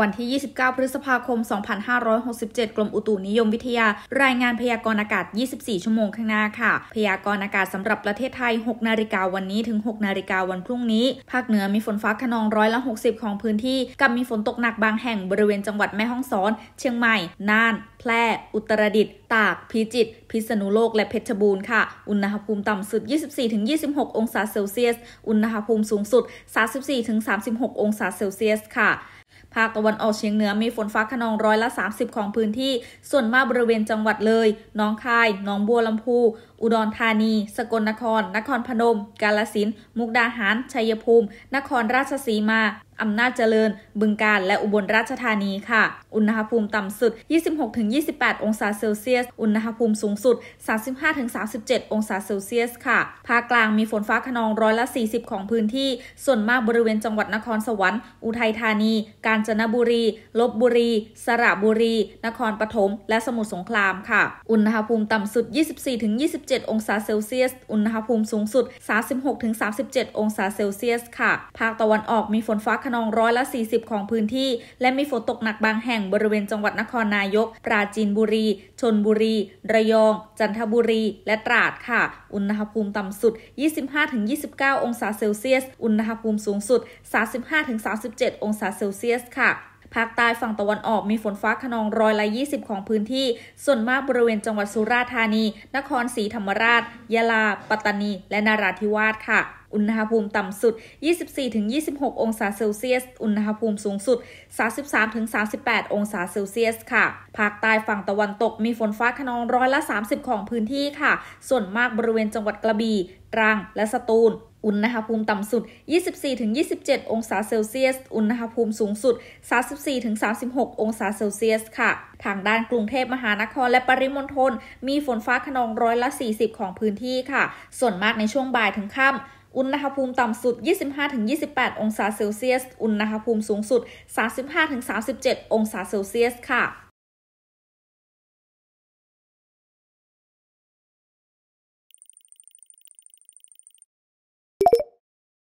วันที่ 29 พฤษภาคม 2567กรมอุตุนิยมวิทยา รายงานพยากรณ์อากาศ 24 ชั่วโมงข้างหน้าค่ะ พยากรณ์อากาศสำหรับประเทศไทย 6 นาฬิกาวันนี้ถึง 6 นาฬิกาวันพรุ่งนี้ ภาคเหนือมีฝนฟ้าขนองร้อยละ60 ของพื้นที่ กับมีฝนตกหนักบางแห่งบริเวณจังหวัดแม่ฮ่องสอน เชียงใหม่ น่าน แพร่ อุตรดิตถ์ ตาก พิจิตร พิษณุโลก และเพชรบูรณ์ค่ะ อุณหภูมิต่ำสุด24-26 องศาเซลเซียส อุณหภูมิสูงสุด34-36 องศาเซลเซียสค่ะภาคตะวันออกเฉียงเหนือมีฝนฟ้าขนองร้อยละ 30 ของพื้นที่ส่วนมากบริเวณจังหวัดเลย น้องคายน้องบัวลำพู อุดรธานี สกลนคร นครพนม กาลสิน มุกดาหาร ชัยภูมิ นครราชสีมาอำนาจเจริญ บึงการและอุบลราชธานีค่ะ อุณหภูมิต่ำสุด 26-28 องศาเซลเซียส อุณหภูมิสูงสุด 35-37 องศาเซลเซียสค่ะ ภาคกลางมีฝนฟ้าขนองร้อยละ 40 ของพื้นที่ ส่วนมากบริเวณจังหวัดนครสวรรค์ อุทัยธานี กาญจนบุรี ลบบุรี สระบุรี นครปฐมและสมุทรสงครามค่ะ อุณหภูมิต่ำสุด 24-27 องศาเซลเซียส อุณหภูมิสูงสุด36-37 องศาเซลเซียสค่ะ ภาคตะวันออกมีฝนฟ้าขนองร้อยละ 40 ของพื้นที่ และมีฝนตกหนักบางแห่งบริเวณจังหวัดนครนายกปราจีนบุรีชนบุรีระยอง จันทบุรี และตราดค่ะ อุณหภูมิต่ำสุด 25-29 องศาเซลเซียส อุณหภูมิสูงสุด 35-37 องศาเซลเซียสค่ะ ภาคใต้ฝั่งตะวันออกมีฝนฟ้าขนองร้อยละ 20 ของพื้นที่ ส่วนมากบริเวณจังหวัดสุราษฎร์ธานี นครศรีธรรมราชยะลาปัตตานี และนาราธิวาสค่ะอุณหภูมิต่ำสุด 24-26 องศาเซลเซียส อุณหภูมิสูงสุด 33-38 องศาเซลเซียส ค่ะ ภาคใต้ฝั่งตะวันตกมีฝนฟ้าขนองร้อยละ 30 ของพื้นที่ค่ะ ส่วนมากบริเวณจังหวัดกระบี่ตรัง และสตูล อุณหภูมิต่ำสุด 24-27 องศาเซลเซียส อุณหภูมิสูงสุด 34-36 องศาเซลเซียส ค่ะ ทางด้านกรุงเทพมหานคร และปริมณฑลมีฝนฟ้าขนองร้อยละ 40 ของพื้นที่ค่ะ ส่วนมากในช่วงบ่ายถึงค่ำอุณหภูมิต่ำสุด 25-28 องศาเซลเซียส อุณหภูมิสูงสุด 35-37 องศาเซลเซียสค่ะ